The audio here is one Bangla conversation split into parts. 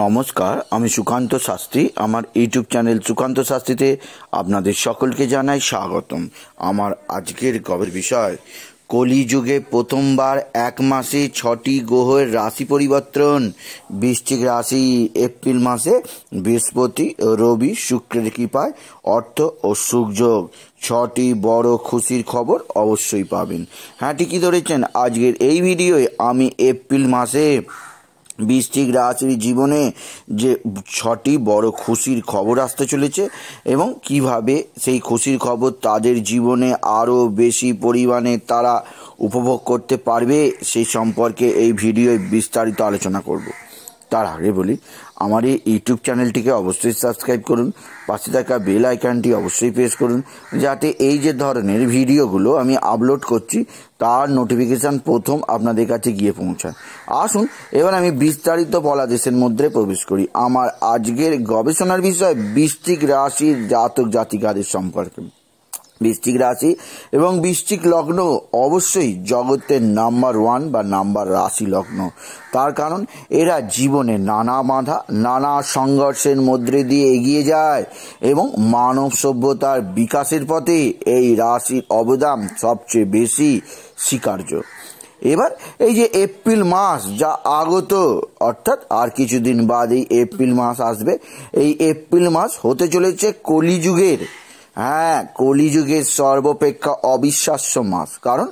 নমস্কার আমি সুকান্ত শাস্ত্রী আমার ইউটিউব চ্যানেল সুকান্ত শাস্ত্রীতে আপনাদের সকলকে জানাই স্বাগতম আমার আজকের গবের বিষয় কলিযুগে প্রথমবার এক মাসে ছটি গ্রহের রাশি পরিবর্তন বৃশ্চিক রাশি এপ্রিল মাসে বৃহস্পতি রবি শুক্রের কৃপায় অর্থ ও সুযোগ ছটি বড় খুশির খবর অবশ্যই পাবেন হ্যাঁ ঠিকই ধরেছেন আজকের এই ভিডিওয়ে আমি এপ্রিল মাসে বৃষ্টিক রাশির জীবনে যে ছটি বড় খুশির খবর আসতে চলেছে এবং কিভাবে সেই খুশির খবর তাদের জীবনে আরও বেশি পরিমাণে তারা উপভোগ করতে পারবে সেই সম্পর্কে এই ভিডিওয় বিস্তারিত আলোচনা করব তার আগে বলি আমার এই ইউটিউব চ্যানেলটিকে অবশ্যই সাবস্ক্রাইব করুন পাশে থাকা বেল আইকনটি অবশ্যই প্রেস করুন যাতে এই যে ধরনের ভিডিওগুলো আমি আপলোড করছি তার নোটিফিকেশান প্রথম আপনাদের কাছে গিয়ে পৌঁছায় আসুন এবার আমি বিস্তারিত বলা দেশের মধ্যে প্রবেশ করি আমার আজকের গবেষণার বিষয় বৃষ্টিক রাশির জাতক জাতিকাদের সম্পর্কে বৃষ্টিক রাশি এবং বৃষ্টিক লগ্ন অবশ্যই জগতের নাম্বার ওয়ান বা নাম্বার রাশি লগ্ন তার কারণ এরা জীবনে নানা বাঁধা নানা সংঘর্ষের মধ্যে দিয়ে এগিয়ে যায় এবং মানব সভ্যতার বিকাশের পথে এই রাশির অবদান সবচেয়ে বেশি স্বীকার্য এবার এই যে এপ্রিল মাস যা আগত অর্থাৎ আর কিছুদিন বাদেই এপ্রিল মাস আসবে এই এপ্রিল মাস হতে চলেছে কলিযুগের হ্যাঁ কলিযুগের সর্বপেক্ষা অবিশ্বাস্য মাস কারণ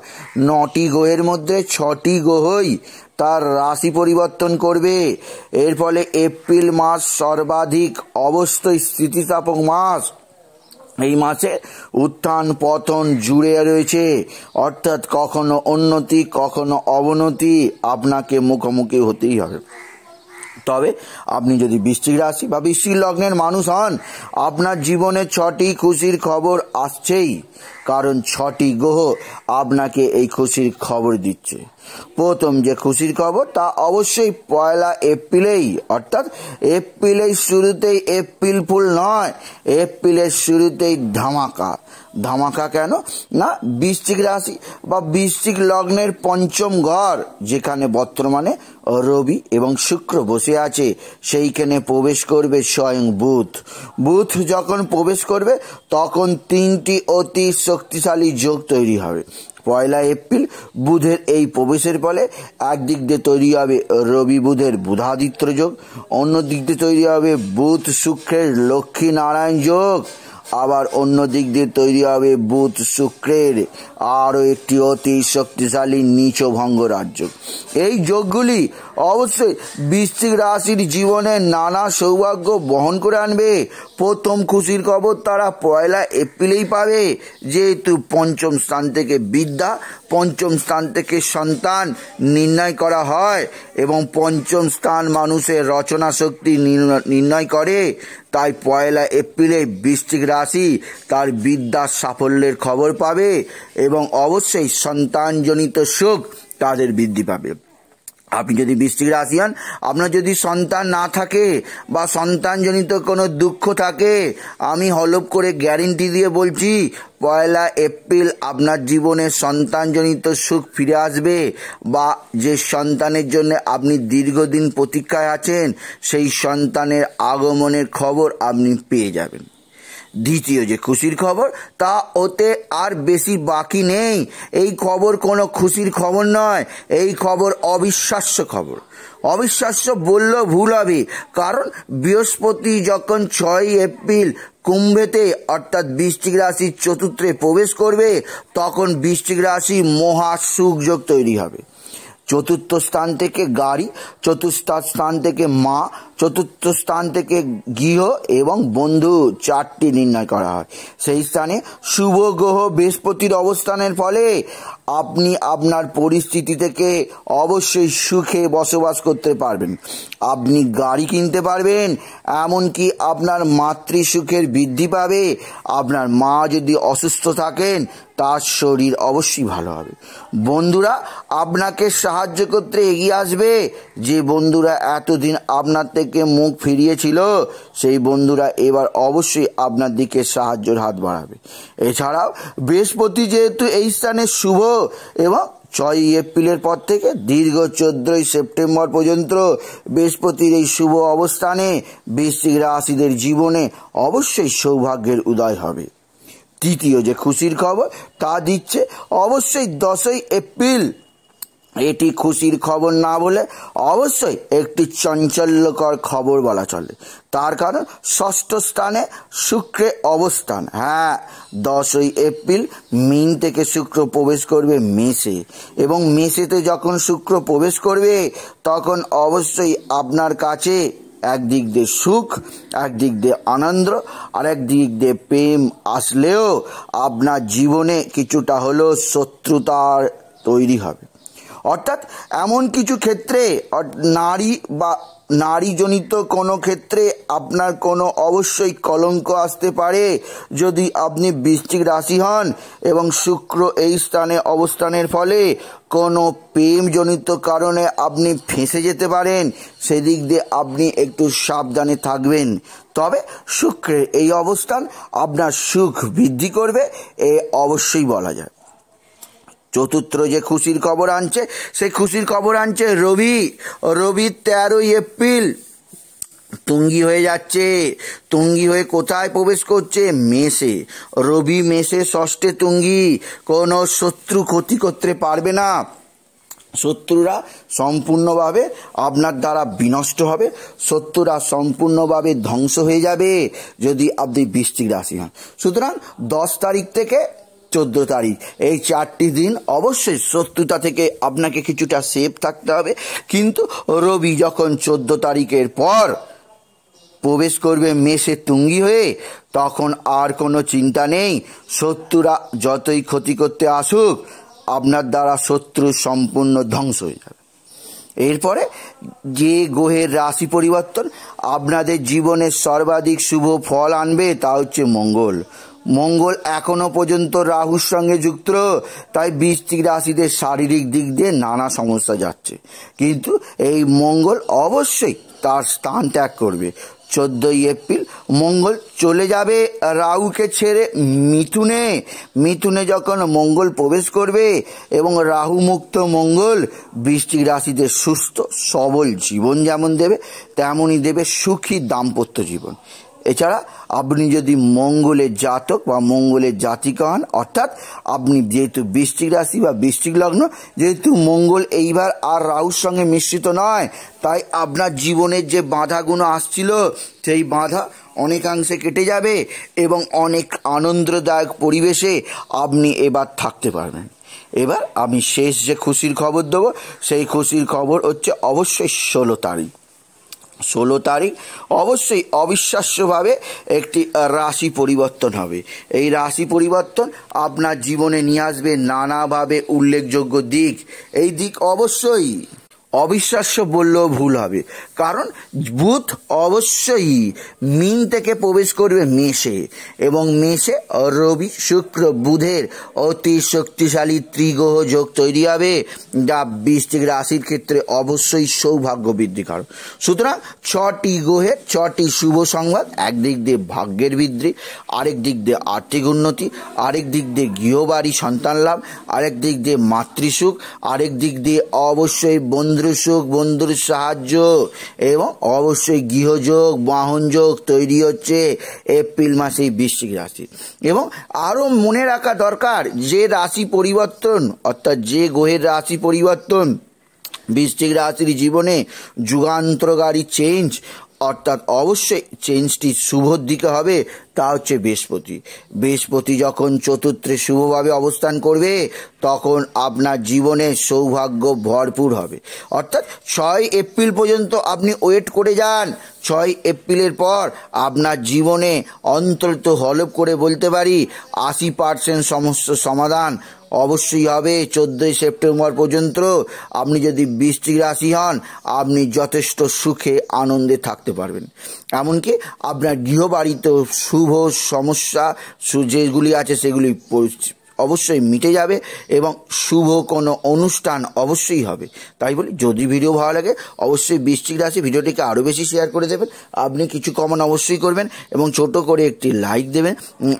নটি গ্রহের মধ্যে ছটি গ্রহই তার রাশি পরিবর্তন করবে এর ফলে এপ্রিল মাস সর্বাধিক অবশ্যই স্থিতিস্থাপক মাস এই মাসে উত্থান পতন জুড়ে রয়েছে অর্থাৎ কখনো উন্নতি কখনো অবনতি আপনাকে মুখোমুখি হতেই হবে তবে আপনি যদি বৃশ্চিক রাশি বা বৃশ্চিক লগ্নের মানুষ হন আপনার জীবনে ছটি খুশির খবর আসছেই কারণ ছটি গ্রহ আপনাকে এই খুশির খবর দিচ্ছে প্রথম যে খুশির খবর তা অবশ্যই পয়লা এপ্রিলেই অর্থাৎ এপ্রিলের শুরুতেই এপ্রিল ফুল নয় এপ্রিলের শুরুতেই ধামাকা ধামাকা কেন না বৃশ্চিক রাশি বা বৃশ্চিক লগ্নের পঞ্চম ঘর যেখানে বর্তমানে রবি এবং শুক্র বসে আছে সেইখানে প্রবেশ করবে স্বয়ং বুথ বুথ যখন প্রবেশ করবে তখন তিনটি অতি শক্তিশালী যোগ তৈরি হবে পয়লা এপ্রিল বুধের এই প্রবেশের ফলে একদিক দিয়ে তৈরি হবে রবি বুধের বুধাদিত্য যোগ অন্য দিক দিয়ে তৈরি হবে বুধ শুক্রের লক্ষ্মী নারায়ণ যোগ আবার অন্য দিক দিয়ে তৈরি হবে বুধ শুক্রের আরও একটি অতি শক্তিশালী নিচ ভঙ্গ রাজ্য এই যোগগুলি অবশ্যই বৃশ্চিক রাশির জীবনে নানা সৌভাগ্য বহন করে আনবে প্রথম খুশির খবর তারা পয়লা এপ্রিলেই পাবে যেহেতু পঞ্চম স্থান থেকে বিদ্যা পঞ্চম স্থান থেকে সন্তান নির্ণয় করা হয় এবং পঞ্চম স্থান মানুষের রচনা শক্তি নির্ণয় করে তাই পয়লা এপ্রিলে বৃশ্চিক রাশি তার বিদ্যা সাফল্যের খবর পাবে এবং অবশ্যই সন্তানজনিত সুখ তাদের বৃদ্ধি পাবে আপনি যদি বৃষ্টিক রাশি হন আপনার যদি সন্তান না থাকে বা সন্তানজনিত কোনো দুঃখ থাকে আমি হলপ করে গ্যারেন্টি দিয়ে বলছি পয়লা এপ্রিল আপনার জীবনে সন্তানজনিত সুখ ফিরে আসবে বা যে সন্তানের জন্য আপনি দীর্ঘদিন প্রতীক্ষায় আছেন সেই সন্তানের আগমনের খবর আপনি পেয়ে যাবেন দ্বিতীয় যে খুশির খবর তা ওতে আর বেশি বাকি নেই এই খবর কোনো খুশির খবর নয় এই খবর অবিশ্বাস্য খবর অবিশ্বাস্য বললেও ভুল হবে কারণ বৃহস্পতি যখন ছয় এপ্রিল কুম্ভেতে অর্থাৎ বৃষ্টিক রাশির চতুর্থে প্রবেশ করবে তখন বৃষ্টিক রাশি মহা সুখযোগ তৈরি হবে চতুর্থ স্থান থেকে গাড়ি চতুর্থ স্থান থেকে মা চতুর্থ স্থান থেকে গৃহ এবং বন্ধু চারটি নির্ণয় করা হয় সেই স্থানে শুভ গ্রহ বৃহস্পতির অবস্থানের ফলে আপনি আপনার পরিস্থিতি থেকে অবশ্যই সুখে বসবাস করতে পারবেন আপনি গাড়ি কিনতে পারবেন এমনকি আপনার মাতৃ সুখের বৃদ্ধি পাবে আপনার মা যদি অসুস্থ থাকেন তার শরীর অবশ্যই ভালো হবে বন্ধুরা আপনাকে সাহায্য করতে এগিয়ে আসবে যে বন্ধুরা এতদিন আপনার থেকে থেকে মুখ ফিরিয়েছিল সেই বন্ধুরা এবার অবশ্যই আপনার দিকে সাহায্যের হাত বাড়াবে এছাড়াও বৃহস্পতি যেহেতু এই স্থানে শুভ এবং ছয়ই এপ্রিলের পর থেকে দীর্ঘ চোদ্দই সেপ্টেম্বর পর্যন্ত বৃহস্পতির এই শুভ অবস্থানে বৃশ্চিক রাশিদের জীবনে অবশ্যই সৌভাগ্যের উদয় হবে তৃতীয় যে খুশির খবর তা দিচ্ছে অবশ্যই দশই এপ্রিল এটি খুশির খবর না বলে অবশ্যই একটি চঞ্চল্যকর খবর বলা চলে তার কারণ ষষ্ঠ স্থানে শুক্রে অবস্থান হ্যাঁ দশই এপ্রিল মিন থেকে শুক্র প্রবেশ করবে মেসে এবং মেসেতে যখন শুক্র প্রবেশ করবে তখন অবশ্যই আপনার কাছে একদিক দিয়ে সুখ একদিক দিয়ে আনন্দ আর একদিক দিয়ে প্রেম আসলেও আপনার জীবনে কিছুটা হলেও শত্রুতার তৈরি হবে অর্থাৎ এমন কিছু ক্ষেত্রে নারী বা নারীজনিত কোনো ক্ষেত্রে আপনার কোনো অবশ্যই কলঙ্ক আসতে পারে যদি আপনি বৃষ্টিক রাশি হন এবং শুক্র এই স্থানে অবস্থানের ফলে কোনো প্রেমজনিত কারণে আপনি ফেঁসে যেতে পারেন সেদিক দিয়ে আপনি একটু সাবধানে থাকবেন তবে শুক্রের এই অবস্থান আপনার সুখ বৃদ্ধি করবে এ অবশ্যই বলা যায় চতুর্থ যে খুশির খবর আনছে সেই খুশির খবর আনছে রবি রবি তেরোই এপ্রিল তুঙ্গি হয়ে যাচ্ছে তুঙ্গি হয়ে কোথায় প্রবেশ করছে মেসে রবি মেসে ষষ্ঠে তুঙ্গি কোনো শত্রু ক্ষতি করতে পারবে না শত্রুরা সম্পূর্ণভাবে আপনার দ্বারা বিনষ্ট হবে শত্রুরা সম্পূর্ণভাবে ধ্বংস হয়ে যাবে যদি আপনি বৃষ্টিক রাশি হন সুতরাং দশ তারিখ থেকে চোদ্দ তারিখ এই চারটি দিন অবশ্যই শত্রুতা থেকে আপনাকে কিছুটা সেফ থাকতে হবে কিন্তু রবি যখন চোদ্দো তারিখের পর প্রবেশ করবে মেষে তুঙ্গি হয়ে তখন আর কোনো চিন্তা নেই শত্রুরা যতই ক্ষতি করতে আসুক আপনার দ্বারা শত্রু সম্পূর্ণ ধ্বংস হয়ে যাবে এরপরে যে গ্রহের রাশি পরিবর্তন আপনাদের জীবনের সর্বাধিক শুভ ফল আনবে তা হচ্ছে মঙ্গল মঙ্গল এখনো পর্যন্ত রাহুর সঙ্গে যুক্ত তাই বৃষ্টিক রাশিদের শারীরিক দিক দিয়ে নানা সমস্যা যাচ্ছে কিন্তু এই মঙ্গল অবশ্যই তার স্থান ত্যাগ করবে চোদ্দই এপ্রিল মঙ্গল চলে যাবে রাহুকে ছেড়ে মিথুনে মিথুনে যখন মঙ্গল প্রবেশ করবে এবং রাহু মুক্ত মঙ্গল বৃষ্টিক রাশিতে সুস্থ সবল জীবন যেমন দেবে তেমনই দেবে সুখী দাম্পত্য জীবন এছাড়া আপনি যদি মঙ্গলের জাতক বা মঙ্গলের জাতিকা হন অর্থাৎ আপনি যেহেতু বৃষ্টিক রাশি বা বৃষ্টিক লগ্ন যেহেতু মঙ্গল এইবার আর রাহুর সঙ্গে মিশ্রিত নয় তাই আপনার জীবনের যে বাধাগুলো আসছিল সেই বাধা অনেকাংশে কেটে যাবে এবং অনেক আনন্দদায়ক পরিবেশে আপনি এবার থাকতে পারবেন এবার আমি শেষ যে খুশির খবর দেবো সেই খুশির খবর হচ্ছে অবশ্যই ষোলো তারিখ ষোলো তারিখ অবশ্যই অবিশ্বাস্যভাবে একটি রাশি পরিবর্তন হবে এই রাশি পরিবর্তন আপনার জীবনে নিয়ে আসবে নানাভাবে উল্লেখযোগ্য দিক এই দিক অবশ্যই অবিশ্বাস্য বললেও ভুল হবে কারণ ভূত অবশ্যই মিন থেকে প্রবেশ করবে মেষে এবং মেষে রবি শুক্র বুধের অতি শক্তিশালী ত্রিগ্রহ যোগ তৈরি হবে যা বৃষ্টিক রাশির ক্ষেত্রে অবশ্যই সৌভাগ্য বৃদ্ধি কারণ সুতরাং ছটি গ্রহের ছটি শুভ সংবাদ একদিক দিয়ে ভাগ্যের বৃদ্ধি আরেক দিক দিয়ে আর্থিক উন্নতি আরেক দিক দিয়ে গৃহবাড়ি সন্তান লাভ আরেক দিক দিয়ে মাতৃসুখ আরেক দিক দিয়ে অবশ্যই বন্ধু সুখ বন্ধুর সাহায্য এবং অবশ্যই গৃহযোগ বাহনযোগ তৈরি হচ্ছে এপ্রিল মাসে বৃশ্চিক রাশি এবং আরও মনে রাখা দরকার যে রাশি পরিবর্তন অর্থাৎ যে গ্রহের রাশি পরিবর্তন বৃশ্চিক রাশির জীবনে যুগান্তকারী চেঞ্জ অর্থাৎ অবশ্যই চেঞ্জটি শুভর দিকে হবে তা হচ্ছে বৃহস্পতি বৃহস্পতি যখন চতুর্থে শুভভাবে অবস্থান করবে তখন আপনার জীবনে সৌভাগ্য ভরপুর হবে অর্থাৎ ছয় এপ্রিল পর্যন্ত আপনি ওয়েট করে যান ছয় এপ্রিলের পর আপনার জীবনে অন্তত হলপ করে বলতে পারি আশি পার্সেন্ট সমস্ত সমাধান অবশ্যই হবে চোদ্দই সেপ্টেম্বর পর্যন্ত আপনি যদি বৃষ্টির রাশি হন আপনি যথেষ্ট সুখে আনন্দে থাকতে পারবেন এমনকি আপনার গৃহবাড়িতে শুভ সমস্যা যেগুলি আছে সেগুলি অবশ্যই মিটে যাবে এবং শুভ কোনো অনুষ্ঠান অবশ্যই হবে তাই বলি যদি ভিডিও ভালো লাগে অবশ্যই বৃষ্টিক রাশি ভিডিওটিকে আরও বেশি শেয়ার করে দেবেন আপনি কিছু কমন অবশ্যই করবেন এবং ছোট করে একটি লাইক দেবেন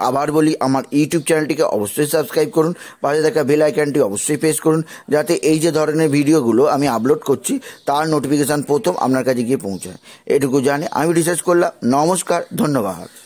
আবার বলি আমার ইউটিউব চ্যানেলটিকে অবশ্যই সাবস্ক্রাইব করুন পাশে থাকা বেল আইকনটি অবশ্যই প্রেস করুন যাতে এই যে ধরনের ভিডিওগুলো আমি আপলোড করছি তার নোটিফিকেশান প্রথম আপনার কাছে গিয়ে পৌঁছায় এটুকু জানে আমি রিসার্চ করলাম নমস্কার ধন্যবাদ